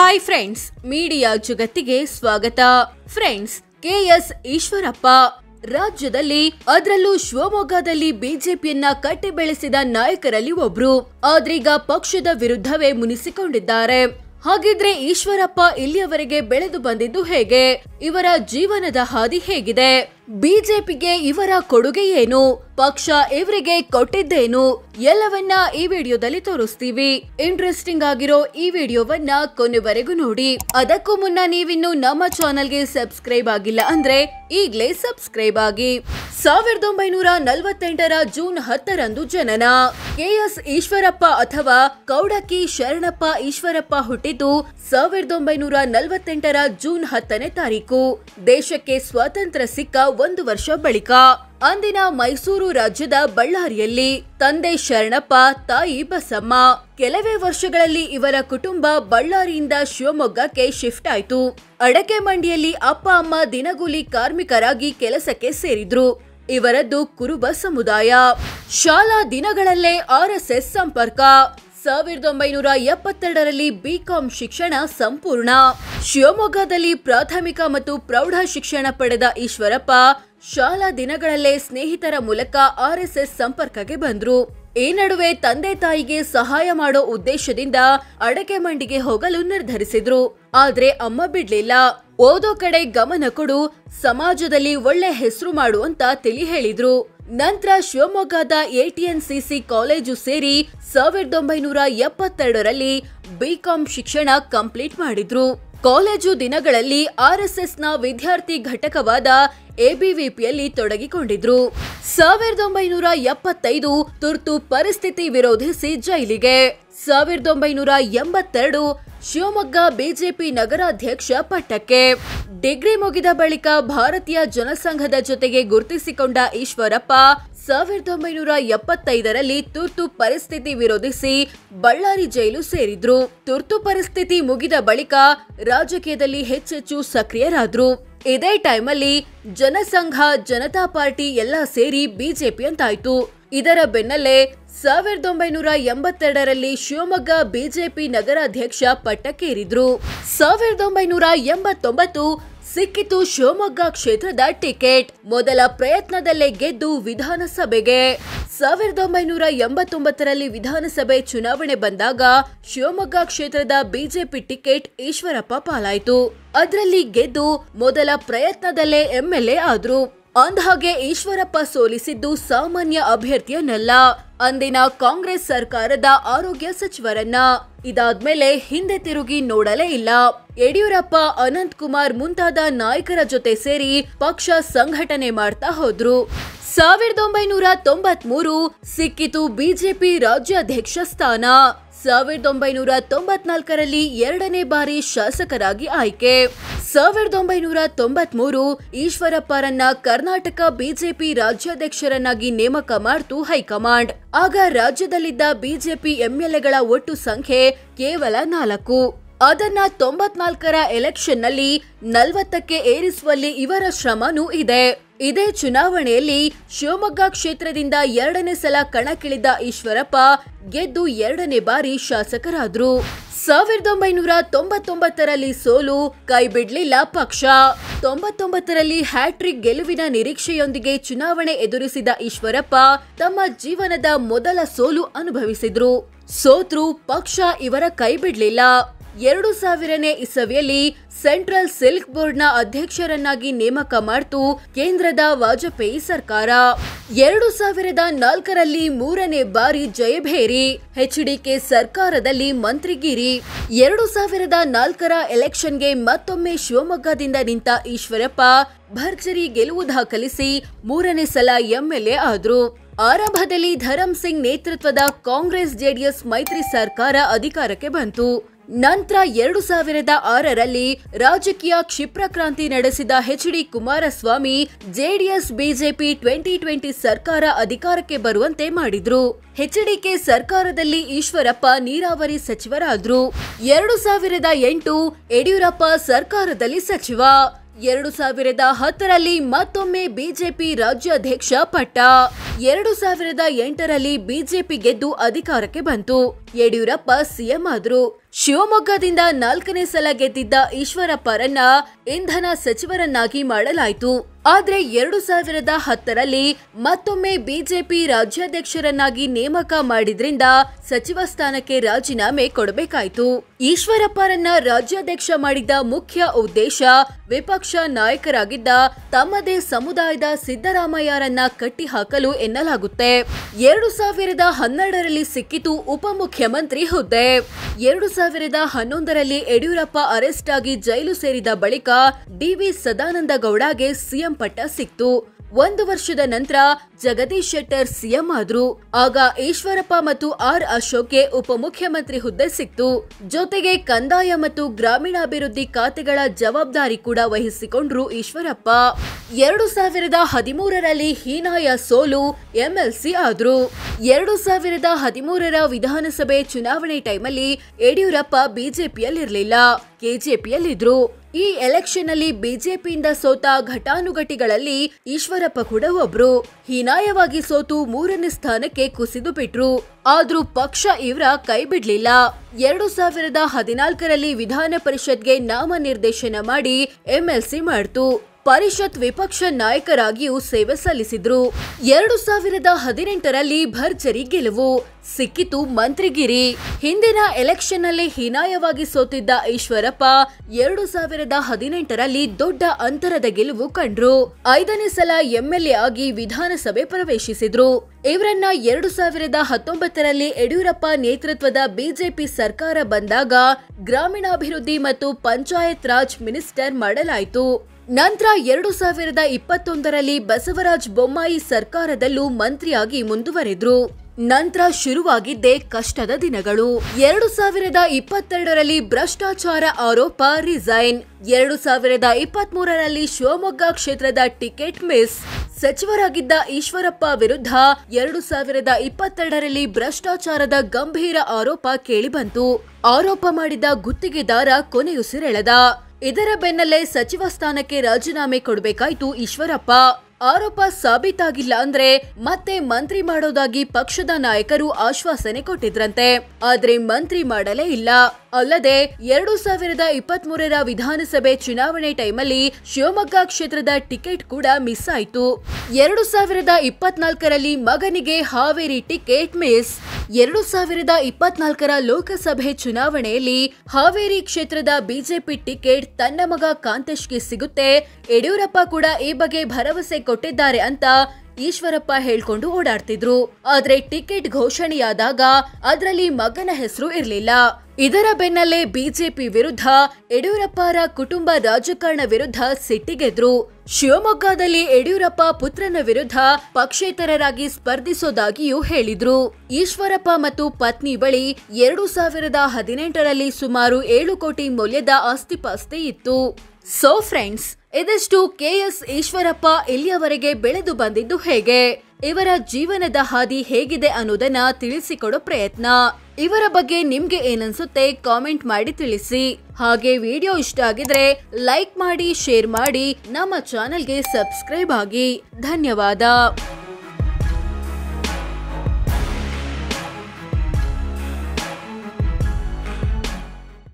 hi friends media ಜಗತ್ತಿಗೆ ಸ್ವಾಗತ friends KS Eshwarappa ರಾಜ್ಯದಲ್ಲಿ ಅದರಲ್ಲೂ ಶಿವಮೊಗ್ಗದಲ್ಲಿ ಬಿಜೆಪಿಯನ್ನ ಕಟ್ಟಿ ಬೆಳೆಸಿದ ನಾಯಕರಲ್ಲಿ ಒಬ್ರು ಆದ್ರೀಗ ಪಕ್ಷದ ವಿರುದ್ಧವೇ ಮುನಿಸಿಕೊಂಡಿದ್ದಾರೆ ಹಾಗಿದ್ರೆ ಈಶ್ವರಪ್ಪ ಇಲ್ಲಿಯವರೆಗೆ ಬೆಳೆದು ಬಂದಿದ್ದು ಹೇಗೆ ಇವರ ಜೀವನದ ಹಾದಿ ಹೇಗಿದೆ ಬಿಜೆಪಿಗೆ ಇವರ ಕೊಡುಗೆ ಏನು ಪಕ್ಷ ಇವರಿಗೆ ಕೊಟ್ಟಿದ್ದೇನು ಎಲ್ಲವನ್ನ ಈ ವಿಡಿಯೋದಲ್ಲಿ ತೋರಿಸ್ತೀವಿ ಇಂಟ್ರೆಸ್ಟಿಂಗ್ ಆಗಿರೋ ಈ ವಿಡಿಯೋವನ್ನ ಕೊನೆವರೆಗೂ ನೋಡಿ ಅದಕ್ಕೂ ಮುನ್ನ ನೀವಿನ್ನು ನಮ್ಮ ಚಾನೆಲ್ಗೆ ಸಬ್ಸ್ಕ್ರೈಬ್ ಆಗಿಲ್ಲ ಅಂದ್ರೆ ಈಗಲೇ ಸಬ್ಸ್ಕ್ರೈಬ್ ಆಗಿ ಸಾವಿರದ ಒಂಬೈನೂರ ನಲವತ್ತೆಂಟರ ಜೂನ್ ಹತ್ತರಂದು ಜನನ ಕೆಎಸ್ ಈಶ್ವರಪ್ಪ ಅಥವಾ ಕೌಡಕ್ಕಿ ಶರಣಪ್ಪ ಈಶ್ವರಪ್ಪ ಹುಟ್ಟಿದ್ದು ಸಾವಿರದ ಒಂಬೈನೂರ ನಲವತ್ತೆಂಟರ ಜೂನ್ ಹತ್ತನೇ ತಾರೀಕು ದೇಶಕ್ಕೆ ಸ್ವಾತಂತ್ರ್ಯ ಸಿಕ್ಕ ಒಂದು ವರ್ಷ ಬಳಿಕ ಅಂದಿನ ಮೈಸೂರು ರಾಜ್ಯದ ಬಳ್ಳಾರಿಯಲ್ಲಿ ತಂದೆ ಶರಣಪ್ಪ ತಾಯಿ ಬಸಮ್ಮ ಕೆಲವೇ ವರ್ಷಗಳಲ್ಲಿ ಇವರ ಕುಟುಂಬ ಬಳ್ಳಾರಿಯಿಂದ ಶಿವಮೊಗ್ಗಕ್ಕೆ ಶಿಫ್ಟ್ ಆಯ್ತು ಅಡಕೆ ಮಂಡಿಯಲ್ಲಿ ಅಪ್ಪ ಅಮ್ಮ ದಿನಗೂಲಿ ಕಾರ್ಮಿಕರಾಗಿ ಕೆಲಸಕ್ಕೆ ಸೇರಿದ್ರು ಇವರದ್ದು ಕುರುಬ ಸಮುದಾಯ ಶಾಲಾ ದಿನಗಳಲ್ಲೇ ಆರ್ಎಸ್ಎಸ್ ಸಂಪರ್ಕ ಸಾವಿರದ ಒಂಬೈನೂರ ಎಪ್ಪತ್ತೆರಡರಲ್ಲಿ ಬಿಕಾಂ ಶಿಕ್ಷಣ ಸಂಪೂರ್ಣ ಶಿವಮೊಗ್ಗದಲ್ಲಿ ಪ್ರಾಥಮಿಕ ಮತ್ತು ಪ್ರೌಢ ಶಿಕ್ಷಣ ಪಡೆದ ಈಶ್ವರಪ್ಪ ಶಾಲಾ ದಿನಗಳಲ್ಲೇ ಸ್ನೇಹಿತರ ಮೂಲಕ ಆರ್ಎಸ್ಎಸ್ ಸಂಪರ್ಕಕ್ಕೆ ಬಂದ್ರು ಈ ನಡುವೆ ತಂದೆ ತಾಯಿಗೆ ಸಹಾಯ ಮಾಡೋ ಉದ್ದೇಶದಿಂದ ಅಡಕೆ ಮಂಡಿಗೆ ಹೋಗಲು ನಿರ್ಧರಿಸಿದ್ರು ಆದ್ರೆ ಅಮ್ಮ ಬಿಡ್ಲಿಲ್ಲ ಓದೋ ಕಡೆ ಗಮನ ಕೊಡು ಸಮಾಜದಲ್ಲಿ ಒಳ್ಳೆ ಹೆಸರು ಮಾಡು ಅಂತ ತಿಳಿ ಹೇಳಿದ್ರು ನಂತರ ಶಿವಮೊಗ್ಗದ ಎಟಿಎನ್ಸಿಸಿ ಕಾಲೇಜು ಸೇರಿ ಸಾವಿರದ ಒಂಬೈನೂರ ಎಪ್ಪತ್ತೆರಡರಲ್ಲಿ ಬಿಕಾಂ ಶಿಕ್ಷಣ ಕಂಪ್ಲೀಟ್ ಮಾಡಿದ್ರು ಕಾಲೇಜು ದಿನಗಳಲ್ಲಿ ಆರ್ಎಸ್ಎಸ್ನ ವಿದ್ಯಾರ್ಥಿ ಘಟಕವಾದ ಎಬಿವಿಪಿಯಲ್ಲಿ ತೊಡಗಿಕೊಂಡಿದ್ರು ಸಾವಿರದ ಒಂಬೈನೂರ ಎಪ್ಪತ್ತೈದು ತುರ್ತು ಪರಿಸ್ಥಿತಿ ವಿರೋಧಿಸಿ ಜೈಲಿಗೆ ಸಾವಿರದ ಒಂಬೈನೂರ ಎಂಬತ್ತೆರಡು ಶಿವಮೊಗ್ಗ ಬಿಜೆಪಿ ನಗರಾಧ್ಯಕ್ಷ ಪಟ್ಟಕ್ಕೆ ಡಿಗ್ರಿ ಮುಗಿದ ಬಳಿಕ ಭಾರತೀಯ ಜನಸಂಘದ ಜೊತೆಗೆ ಗುರುತಿಸಿಕೊಂಡ ಈಶ್ವರಪ್ಪ ಸಾವಿರದ ಒಂಬೈನೂರ ಎಪ್ಪತ್ತೈದರಲ್ಲಿ ತುರ್ತು ಪರಿಸ್ಥಿತಿ ವಿರೋಧಿಸಿ ಬಳ್ಳಾರಿ ಜೈಲು ಸೇರಿದ್ರು ತುರ್ತು ಪರಿಸ್ಥಿತಿ ಮುಗಿದ ಬಳಿಕ ರಾಜಕೀಯದಲ್ಲಿ ಹೆಚ್ಚೆಚ್ಚು ಸಕ್ರಿಯರಾದ್ರು ಇದೇ ಟೈಮಲ್ಲಿ ಜನಸಂಘ ಜನತಾ ಪಾರ್ಟಿ ಎಲ್ಲ ಸೇರಿ ಬಿಜೆಪಿ ಅಂತಾಯ್ತು ಇದರ ಬೆನ್ನಲ್ಲೇ ಸಾವಿರದ ಒಂಬೈನೂರ ಎಂಬತ್ತೆರಡರಲ್ಲಿ ಶಿವಮೊಗ್ಗ ಬಿಜೆಪಿ ನಗರಾಧ್ಯಕ್ಷ ಪಟ್ಟಕ್ಕೇರಿದ್ರು ಸಾವಿರದ ಒಂಬೈನೂರ ಎಂಬತ್ತೊಂಬತ್ತು ಸಿಕ್ಕಿತು ಶಿವಮೊಗ್ಗ ಕ್ಷೇತ್ರದ ಟಿಕೆಟ್ ಮೊದಲ ಪ್ರಯತ್ನದಲ್ಲೇ ಗೆದ್ದು ವಿಧಾನಸಭೆಗೆ ಸಾವಿರದ ಒಂಬೈನೂರ ಎಂಬತ್ತೊಂಬತ್ತರಲ್ಲಿ ವಿಧಾನಸಭೆ ಚುನಾವಣೆ ಬಂದಾಗ ಶಿವಮೊಗ್ಗ ಕ್ಷೇತ್ರದ ಬಿಜೆಪಿ ಟಿಕೆಟ್ ಈಶ್ವರಪ್ಪ ಪಾಲಾಯಿತು ಅದರಲ್ಲಿ ಗೆದ್ದು ಮೊದಲ ಪ್ರಯತ್ನದಲ್ಲೇ ಎಂಎಲ್ಎ ಆದ್ರು ಅಂದಹಾಗೆ ಈಶ್ವರಪ್ಪ ಸೋಲಿಸಿದ್ದು ಸಾಮಾನ್ಯ ಅಭ್ಯರ್ಥಿಯನ್ನಲ್ಲ ಅಂದಿನ ಕಾಂಗ್ರೆಸ್ ಸರ್ಕಾರದ ಆರೋಗ್ಯ ಸಚಿವರನ್ನ ಇದಾದ್ಮೇಲೆ ಹಿಂದೆ ತಿರುಗಿ ನೋಡಲೇ ಇಲ್ಲ ಯಡಿಯೂರಪ್ಪ ಅನಂತ್ ಕುಮಾರ್ ಮುಂತಾದ ನಾಯಕರ ಜೊತೆ ಸೇರಿ ಪಕ್ಷ ಸಂಘಟನೆ ಮಾಡ್ತಾ ಹೋದ್ರು ಸಾವಿರದ ಒಂಬೈನೂರ ತೊಂಬತ್ಮೂರು ಸಿಕ್ಕಿತು ಬಿಜೆಪಿ ರಾಜ್ಯಾಧ್ಯಕ್ಷ ಸ್ಥಾನ ಸಾವಿರದ ಒಂಬೈನೂರ ತೊಂಬತ್ನಾಲ್ಕರಲ್ಲಿ ಎರಡನೇ ಬಾರಿ ಶಾಸಕರಾಗಿ ಆಯ್ಕೆ ಸಾವಿರದ ಒಂಬೈನೂರ ತೊಂಬತ್ ಮೂರು ಈಶ್ವರಪ್ಪರನ್ನ ಕರ್ನಾಟಕ ಬಿಜೆಪಿ ರಾಜ್ಯಾಧ್ಯಕ್ಷರನ್ನಾಗಿ ನೇಮಕ ಮಾಡ್ತು ಹೈಕಮಾಂಡ್ ಆಗ ರಾಜ್ಯದಲ್ಲಿದ್ದ ಬಿಜೆಪಿ ಎಂಎಲ್ಎಗಳ ಒಟ್ಟು ಸಂಖ್ಯೆ ಕೇವಲ ನಾಲ್ಕು ಅದನ್ನ ತೊಂಬತ್ನಾಲ್ಕರ ಎಲೆಕ್ಷನ್ನಲ್ಲಿ ನಲವತ್ತಕ್ಕೆ ಏರಿಸುವಲ್ಲಿ ಇವರ ಶ್ರಮನೂ ಇದೆ ಇದೇ ಚುನಾವಣೆಯಲ್ಲಿ ಶಿವಮೊಗ್ಗ ಕ್ಷೇತ್ರದಿಂದ ಎರಡನೇ ಸಲ ಕಣಕ್ಕಿಳಿದ ಈಶ್ವರಪ್ಪ ಗೆದ್ದು ಎರಡನೇ ಬಾರಿ ಶಾಸಕರಾದ್ರು ಸಾವಿರದ ಒಂಬೈನೂರ ತೊಂಬತ್ತೊಂಬತ್ತರಲ್ಲಿ ಸೋಲು ಕೈ ಬಿಡ್ಲಿಲ್ಲ ಪಕ್ಷ ತೊಂಬತ್ತೊಂಬತ್ತರಲ್ಲಿ ಹ್ಯಾಟ್ರಿಕ್ ಗೆಲುವಿನ ನಿರೀಕ್ಷೆಯೊಂದಿಗೆ ಚುನಾವಣೆ ಎದುರಿಸಿದ ಈಶ್ವರಪ್ಪ ತಮ್ಮ ಜೀವನದ ಮೊದಲ ಸೋಲು ಅನುಭವಿಸಿದ್ರು ಸೋತ್ರು ಪಕ್ಷ ಇವರ ಕೈ ಬಿಡ್ಲಿಲ್ಲ ಎರಡು ಸಾವಿರನೇ ಇಸವಿಯಲ್ಲಿ ಸೆಂಟ್ರಲ್ ಸಿಲ್ಕ್ ಬೋರ್ಡ್ನ ಅಧ್ಯಕ್ಷರನ್ನಾಗಿ ನೇಮಕ ಮಾಡಿತು ಕೇಂದ್ರದ ವಾಜಪೇಯಿ ಸರ್ಕಾರ ಎರಡು ಸಾವಿರದ ನಾಲ್ಕರಲ್ಲಿ ಮೂರನೇ ಬಾರಿ ಜಯಭೇರಿ ಎಚ್ಡಿಕೆ ಸರ್ಕಾರದಲ್ಲಿ ಮಂತ್ರಿಗಿರಿ ಎರಡು ಸಾವಿರದ ನಾಲ್ಕರ ಎಲೆಕ್ಷನ್ಗೆ ಮತ್ತೊಮ್ಮೆ ಶಿವಮೊಗ್ಗದಿಂದ ನಿಂತ ಈಶ್ವರಪ್ಪ ಭರ್ಜರಿ ಗೆಲುವು ದಾಖಲಿಸಿ ಮೂರನೇ ಸಲ ಎಂಎಲ್ಎ ಆದ್ರು ಆರಂಭದಲ್ಲಿ ಧರಂ ಸಿಂಗ್ ನೇತೃತ್ವದ ಕಾಂಗ್ರೆಸ್ ಜೆಡಿಎಸ್ ಮೈತ್ರಿ ಸರ್ಕಾರ ಅಧಿಕಾರಕ್ಕೆ ಬಂತು ನಂತರ ಎರಡು ಸಾವಿರದ ಆರರಲ್ಲಿ ರಾಜಕೀಯ ಕ್ಷಿಪ್ರಕ್ರಾಂತಿ ನಡೆಸಿದ H D Kumaraswamy JDS BJP twenty twenty ಸರ್ಕಾರ ಅಧಿಕಾರಕ್ಕೆ ಬರುವಂತೆ ಮಾಡಿದ್ರು ಹೆಚ್ಡಿಕೆ ಸರ್ಕಾರದಲ್ಲಿ ಈಶ್ವರಪ್ಪ ನೀರಾವರಿ ಸಚಿವರಾದ್ರು ಎರಡು ಸಾವಿರದ ಎಂಟು ಯಡಿಯೂರಪ್ಪ ಸರ್ಕಾರದಲ್ಲಿ ಸಚಿವ ಎರಡು ಸಾವಿರದ ಹತ್ತರಲ್ಲಿ ಮತ್ತೊಮ್ಮೆ ಬಿಜೆಪಿ ರಾಜ್ಯಾಧ್ಯಕ್ಷ ಪಟ್ಟ ಎರಡು ಸಾವಿರದ ಎಂಟರಲ್ಲಿ ಬಿಜೆಪಿ ಗೆದ್ದು ಅಧಿಕಾರಕ್ಕೆ ಬಂತು ಯಡಿಯೂರಪ್ಪ ಸಿಎಂ ಆದ್ರು ಶಿವಮೊಗ್ಗದಿಂದ ನಾಲ್ಕನೇ ಸಲ ಗೆದ್ದಿದ್ದ ಈಶ್ವರಪ್ಪರನ್ನ ಇಂಧನ ಸಚಿವರನ್ನಾಗಿ ಮಾಡಲಾಯಿತು ಆದ್ರೆ ಎರಡು ಸಾವಿರದ ಹತ್ತರಲ್ಲಿ ಮತ್ತೊಮ್ಮೆ ಬಿಜೆಪಿ ರಾಜ್ಯಾಧ್ಯಕ್ಷರನ್ನಾಗಿ ನೇಮಕ ಮಾಡಿದ್ರಿಂದ ಸಚಿವ ಸ್ಥಾನಕ್ಕೆ ರಾಜೀನಾಮೆ ಕೊಡಬೇಕಾಯಿತು ಈಶ್ವರಪ್ಪರನ್ನ ರಾಜ್ಯಾಧ್ಯಕ್ಷ ಮಾಡಿದ್ದ ಮುಖ್ಯ ಉದ್ದೇಶ ವಿಪಕ್ಷ ನಾಯಕರಾಗಿದ್ದ ತಮ್ಮದೇ ಸಮುದಾಯದ ಸಿದ್ದರಾಮಯ್ಯರನ್ನ ಕಟ್ಟಿಹಾಕಲು ಎನ್ನಲಾಗುತ್ತೆ ಎರಡು ಸಾವಿರದ ಹನ್ನೆರಡರಲ್ಲಿ ಸಿಕ್ಕಿತು ಉಪಮುಖ್ಯಮಂತ್ರಿ ಹುದ್ದೆ ಎರಡು ಸಾವಿರದ ಹನ್ನೊಂದರಲ್ಲಿ ಯಡಿಯೂರಪ್ಪ ಅರೆಸ್ಟ್ ಆಗಿ ಜೈಲು ಸೇರಿದ ಬಳಿಕ ಡಿವಿ ಸದಾನಂದ ಗೌಡಗೆ ಸಿಎಂ ಪಟ್ಟ ಸಿಕ್ತು ಒಂದು ವರ್ಷದ ನಂತರ ಜಗದೀಶ್ ಶೆಟ್ಟರ್ ಸಿಎಂ ಆದ್ರು ಆಗ ಈಶ್ವರಪ್ಪ ಮತ್ತು ಆರ್ ಅಶೋಕ್ಗೆ ಉಪಮುಖ್ಯಮಂತ್ರಿ ಹುದ್ದೆ ಸಿಕ್ತು ಜೊತೆಗೆ ಕಂದಾಯ ಮತ್ತು ಗ್ರಾಮೀಣಾಭಿವೃದ್ಧಿ ಖಾತೆಗಳ ಜವಾಬ್ದಾರಿ ಕೂಡ ವಹಿಸಿಕೊಂಡ್ರು ಈಶ್ವರಪ್ಪ ಎರಡು ಸಾವಿರದ ಹದಿಮೂರರಲ್ಲಿ ಹೀನಾಯ ಸೋಲು ಎಂಎಲ್ಸಿ ಆದ್ರು ಎರಡು ಸಾವಿರದ ಹದಿಮೂರರ ವಿಧಾನಸಭೆ ಚುನಾವಣೆ ಟೈಮಲ್ಲಿ ಯಡಿಯೂರಪ್ಪ ಬಿಜೆಪಿಯಲ್ಲಿರಲಿಲ್ಲ ಕೆಜೆಪಿಯಲ್ಲಿದ್ರು ಈ ಎಲೆಕ್ಷನ್ನಲ್ಲಿ ಬಿಜೆಪಿಯಿಂದ ಸೋತ ಘಟಾನುಘಟಿಗಳಲ್ಲಿ ಈಶ್ವರಪ್ಪ ಕೂಡ ಒಬ್ರು ಹೀನಾಯವಾಗಿ ಸೋತು ಮೂರನೇ ಸ್ಥಾನಕ್ಕೆ ಕುಸಿದು ಬಿಟ್ರು ಆದ್ರೂ ಪಕ್ಷ ಇವರ ಕೈ ಬಿಡ್ಲಿಲ್ಲ ಎರಡು ಸಾವಿರದ ಹದಿನಾಲ್ಕರಲ್ಲಿ ವಿಧಾನ ಪರಿಷತ್ಗೆ ನಾಮನಿರ್ದೇಶನ ಮಾಡಿ ಎಂಎಲ್ಸಿ ಮಾಡ್ತು ಪರಿಷತ್ ವಿಪಕ್ಷ ನಾಯಕರಾಗಿಯೂ ಸೇವೆ ಸಲ್ಲಿಸಿದ್ರು ಎರಡು ಸಾವಿರದ ಹದಿನೆಂಟರಲ್ಲಿ ಭರ್ಜರಿ ಗೆಲುವು ಸಿಕ್ಕಿತು ಮಂತ್ರಿಗಿರಿ ಹಿಂದಿನ ಎಲೆಕ್ಷನ್ ನಲ್ಲಿ ಹೀನಾಯವಾಗಿ ಸೋತಿದ್ದ ಈಶ್ವರಪ್ಪ ಎರಡು ಸಾವಿರದ ಹದಿನೆಂಟರಲ್ಲಿ ದೊಡ್ಡ ಅಂತರದ ಗೆಲುವು ಕಂಡ್ರು ಐದನೇ ಸಲ ಎಂಎಲ್ಎ ಆಗಿ ವಿಧಾನಸಭೆ ಪ್ರವೇಶಿಸಿದ್ರು ಇವರನ್ನ ಎರಡು ಸಾವಿರದ ಹತ್ತೊಂಬತ್ತರಲ್ಲಿ ಯಡಿಯೂರಪ್ಪ ನೇತೃತ್ವದ ಬಿಜೆಪಿ ಸರ್ಕಾರ ಬಂದಾಗ ಗ್ರಾಮೀಣಾಭಿವೃದ್ಧಿ ಮತ್ತು ಪಂಚಾಯತ್ ರಾಜ್ ಮಿನಿಸ್ಟರ್ ಮಾಡಲಾಯಿತು ನಂತರ ಎರಡು ಸಾವಿರದ ಇಪ್ಪತ್ತೊಂದರಲ್ಲಿ ಬಸವರಾಜ್ ಬೊಮ್ಮಾಯಿ ಸರ್ಕಾರದಲ್ಲೂ ಮಂತ್ರಿಯಾಗಿ ಮುಂದುವರೆದ್ರು ನಂತರ ಶುರುವಾಗಿದ್ದೇ ಕಷ್ಟದ ದಿನಗಳು ಎರಡು ಸಾವಿರದ ಇಪ್ಪತ್ತೆರಡರಲ್ಲಿ ಭ್ರಷ್ಟಾಚಾರ ಆರೋಪ ರಿಸೈನ್ ಎರಡು ಸಾವಿರದ ಇಪ್ಪತ್ತ್ ಶಿವಮೊಗ್ಗ ಕ್ಷೇತ್ರದ ಟಿಕೆಟ್ ಮಿಸ್ ಸಚಿವರಾಗಿದ್ದ ಈಶ್ವರಪ್ಪ ವಿರುದ್ಧ ಎರಡು ಸಾವಿರದ ಇಪ್ಪತ್ತೆರಡರಲ್ಲಿ ಭ್ರಷ್ಟಾಚಾರದ ಗಂಭೀರ ಆರೋಪ ಕೇಳಿಬಂತು ಆರೋಪ ಮಾಡಿದ ಗುತ್ತಿಗೆದಾರ ಕೊನೆಯುಸಿರೆಳೆದ ಇದರ ಬೆನ್ನಲ್ಲೇ ಸಚಿವ ಸ್ಥಾನಕ್ಕೆ ರಾಜೀನಾಮೆ ಕೊಡಬೇಕಾಯಿತು ಈಶ್ವರಪ್ಪ ಆರೋಪ ಸಾಬೀತಾಗಿಲ್ಲ ಅಂದ್ರೆ ಮತ್ತೆ ಮಂತ್ರಿ ಮಾಡೋದಾಗಿ ಪಕ್ಷದ ನಾಯಕರು ಆಶ್ವಾಸನೆ ಕೊಟ್ಟಿದ್ರಂತೆ ಆದ್ರೆ ಮಂತ್ರಿ ಮಾಡಲೇ ಇಲ್ಲ ಅಲ್ಲದೆ ಎರಡು ಸಾವಿರದ ಇಪ್ಪತ್ತ್ ಮೂರರ ವಿಧಾನಸಭೆ ಚುನಾವಣೆ ಟೈಮಲ್ಲಿ ಶಿವಮೊಗ್ಗ ಕ್ಷೇತ್ರದ ಟಿಕೆಟ್ ಕೂಡ ಮಿಸ್ ಆಯಿತು ಎರಡು ಸಾವಿರದ ಇಪ್ಪತ್ನಾಲ್ಕರಲ್ಲಿ ಮಗನಿಗೆ ಹಾವೇರಿ ಟಿಕೆಟ್ ಮಿಸ್ ಎರಡು ಸಾವಿರದ ಇಪ್ಪತ್ನಾಲ್ಕರ ಲೋಕಸಭೆ ಚುನಾವಣೆಯಲ್ಲಿ ಹಾವೇರಿ ಕ್ಷೇತ್ರದ ಬಿಜೆಪಿ ಟಿಕೆಟ್ ತನ್ನ ಮಗ ಕಾಂತೇಶ್ಗೆ ಸಿಗುತ್ತೆ ಯಡಿಯೂರಪ್ಪ ಕೂಡ ಈ ಬಗ್ಗೆ ಭರವಸೆ ಕೊಟ್ಟಿದ್ದಾರೆ ಅಂತ ಈಶ್ವರಪ್ಪ ಹೇಳ್ಕೊಂಡು ಓಡಾಡ್ತಿದ್ರು ಆದ್ರೆ ಟಿಕೆಟ್ ಘೋಷಣೆಯಾದಾಗ ಅದರಲ್ಲಿ ಮಗನ ಹೆಸರು ಇರಲಿಲ್ಲ ಇದರ ಬೆನ್ನಲ್ಲೇ ಬಿಜೆಪಿ ವಿರುದ್ಧ ಯಡಿಯೂರಪ್ಪರ ಕುಟುಂಬ ರಾಜಕಾರಣ ವಿರುದ್ಧ ಸಿಟ್ಟಿಗೆದ್ರು ಶಿವಮೊಗ್ಗದಲ್ಲಿ ಯಡಿಯೂರಪ್ಪ ಪುತ್ರನ ವಿರುದ್ಧ ಪಕ್ಷೇತರರಾಗಿ ಸ್ಪರ್ಧಿಸೋದಾಗಿಯೂ ಹೇಳಿದ್ರು ಈಶ್ವರಪ್ಪ ಮತ್ತು ಪತ್ನಿ ಬಳಿ ಎರಡು ಸಾವಿರದ ಹದಿನೆಂಟರಲ್ಲಿ ಸುಮಾರು ಏಳು ಕೋಟಿ ಮೌಲ್ಯದ ಆಸ್ತಿಪಾಸ್ತಿ ಇತ್ತು ಸೋ ಫ್ರೆಂಡ್ಸ್ ಇದಷ್ಟು ಕೆಎಸ್ ಈಶ್ವರಪ್ಪ ಇಲ್ಲಿಯವರೆಗೆ ಬೆಳೆದು ಬಂದಿದ್ದು ಹೇಗೆ ಇವರ ಜೀವನದ ಹಾದಿ ಹೇಗಿದೆ ಅನ್ನೋದನ್ನ ತಿಳಿಸಿಕೊಡೋ ಪ್ರಯತ್ನ ಇವರ ಬಗ್ಗೆ ನಿಮ್ಗೆ ಏನನ್ಸುತ್ತೆ ಕಾಮೆಂಟ್ ಮಾಡಿ ತಿಳಿಸಿ ಹಾಗೆ ವಿಡಿಯೋ ಇಷ್ಟ ಆಗಿದ್ರೆ ಲೈಕ್ ಮಾಡಿ ಶೇರ್ ಮಾಡಿ ನಮ್ಮ ಚಾನೆಲ್ಗೆ ಸಬ್ಸ್ಕ್ರೈಬ್ ಆಗಿ ಧನ್ಯವಾದ